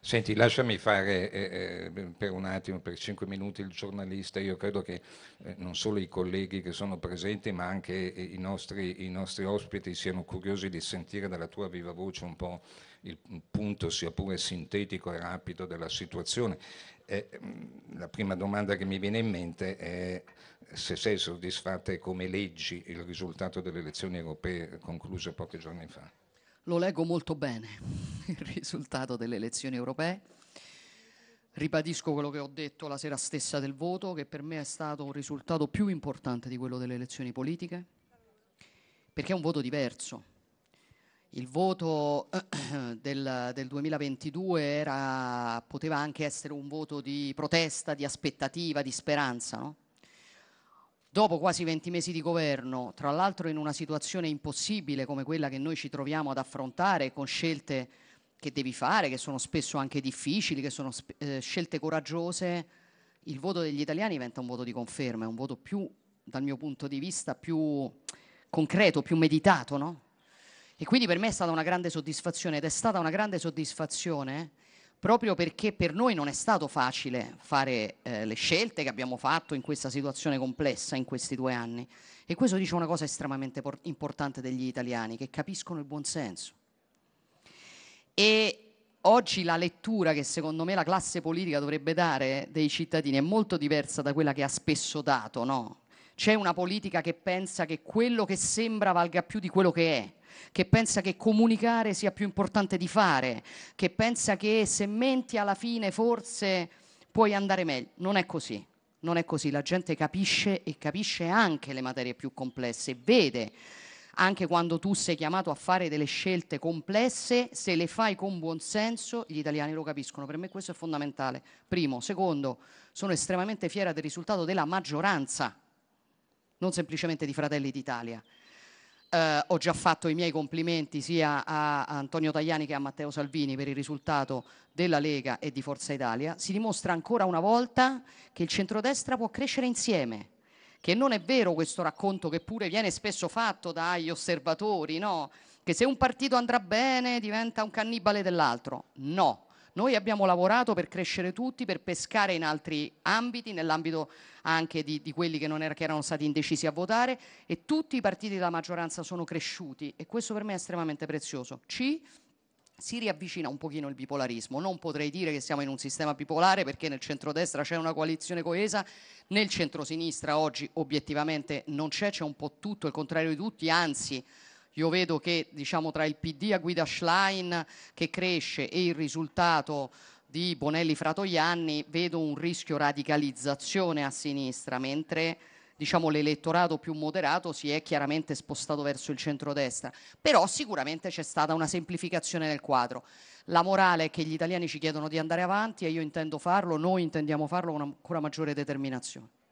Senti, lasciami fare eh, eh, per un attimo, per cinque minuti, il giornalista. Io credo che eh, non solo i colleghi che sono presenti, ma anche eh, i nostri, i nostri ospiti siano curiosi di sentire dalla tua viva voce un po' il punto, sia pure sintetico e rapido, della situazione. Eh, mm, la prima domanda che mi viene in mente è se sei soddisfatta e come leggi il risultato delle elezioni europee concluse pochi giorni fa. Lo leggo molto bene il risultato delle elezioni europee. Ribadisco quello che ho detto la sera stessa del voto, che per me è stato un risultato più importante di quello delle elezioni politiche, perché è un voto diverso. Il voto del, del 2022 era, poteva anche essere un voto di protesta, di aspettativa, di speranza, no? dopo quasi 20 mesi di governo, tra l'altro in una situazione impossibile come quella che noi ci troviamo ad affrontare con scelte che devi fare, che sono spesso anche difficili, che sono eh, scelte coraggiose, il voto degli italiani diventa un voto di conferma, è un voto più, dal mio punto di vista, più concreto, più meditato, no? E quindi per me è stata una grande soddisfazione ed è stata una grande soddisfazione proprio perché per noi non è stato facile fare eh, le scelte che abbiamo fatto in questa situazione complessa in questi due anni. E questo dice una cosa estremamente por- importante degli italiani, che capiscono il buonsenso. E oggi la lettura che secondo me la classe politica dovrebbe dare dei cittadini è molto diversa da quella che ha spesso dato, no? C'è una politica che pensa che quello che sembra valga più di quello che è, che pensa che comunicare sia più importante di fare, che pensa che se menti alla fine forse puoi andare meglio. Non è così. Non è così, la gente capisce e capisce anche le materie più complesse, vede anche quando tu sei chiamato a fare delle scelte complesse, se le fai con buon senso, gli italiani lo capiscono. Per me questo è fondamentale. Primo, secondo, sono estremamente fiera del risultato della maggioranza non semplicemente di Fratelli d'Italia. Eh, ho già fatto i miei complimenti sia a Antonio Tajani che a Matteo Salvini per il risultato della Lega e di Forza Italia. Si dimostra ancora una volta che il centrodestra può crescere insieme che non è vero questo racconto che pure viene spesso fatto dagli osservatori, no? che se un partito andrà bene diventa un cannibale dell'altro. No, noi abbiamo lavorato per crescere tutti, per pescare in altri ambiti, nell'ambito anche di, di quelli che, era, che erano stati indecisi a votare e tutti i partiti della maggioranza sono cresciuti e questo per me è estremamente prezioso. C si riavvicina un pochino il bipolarismo. Non potrei dire che siamo in un sistema bipolare perché nel centrodestra c'è una coalizione coesa, nel centrosinistra oggi obiettivamente non c'è, c'è un po' tutto, il contrario di tutti, anzi io vedo che diciamo, tra il PD a guida Schlein che cresce e il risultato di Bonelli Fratoianni vedo un rischio radicalizzazione a sinistra, mentre diciamo, l'elettorato più moderato si è chiaramente spostato verso il centrodestra. Però sicuramente c'è stata una semplificazione nel quadro. La morale è che gli italiani ci chiedono di andare avanti e io intendo farlo, noi intendiamo farlo con ancora maggiore determinazione.